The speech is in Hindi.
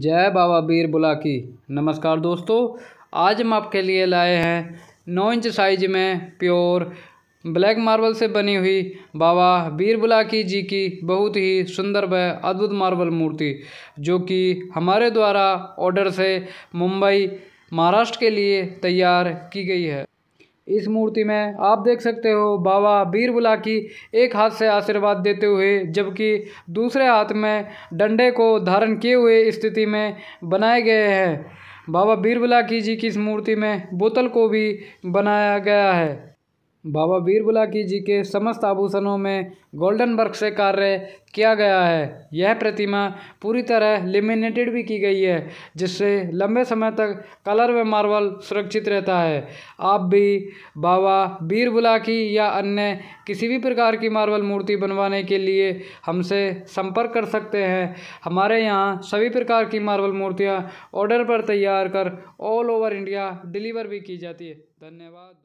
जय बाबा बीर बुला की नमस्कार दोस्तों आज हम आपके लिए लाए हैं नौ इंच साइज में प्योर ब्लैक मार्बल से बनी हुई बाबा बीर बुला की जी की बहुत ही सुंदर व अद्भुत मार्बल मूर्ति जो कि हमारे द्वारा ऑर्डर से मुंबई महाराष्ट्र के लिए तैयार की गई है इस मूर्ति में आप देख सकते हो बाबा बीरबुला की एक हाथ से आशीर्वाद देते हुए जबकि दूसरे हाथ में डंडे को धारण किए हुए स्थिति में बनाए गए हैं बाबा बीरबुला की जी की इस मूर्ति में बोतल को भी बनाया गया है बाबा बुलाकी जी के समस्त आभूषणों में गोल्डन वर्क से कार्य किया गया है यह प्रतिमा पूरी तरह लिमिनेटेड भी की गई है जिससे लंबे समय तक कलर व मार्बल सुरक्षित रहता है आप भी बाबा बुलाकी या अन्य किसी भी प्रकार की मार्बल मूर्ति बनवाने के लिए हमसे संपर्क कर सकते हैं हमारे यहाँ सभी प्रकार की मार्बल मूर्तियाँ ऑर्डर पर तैयार कर ऑल ओवर इंडिया डिलीवर भी की जाती है धन्यवाद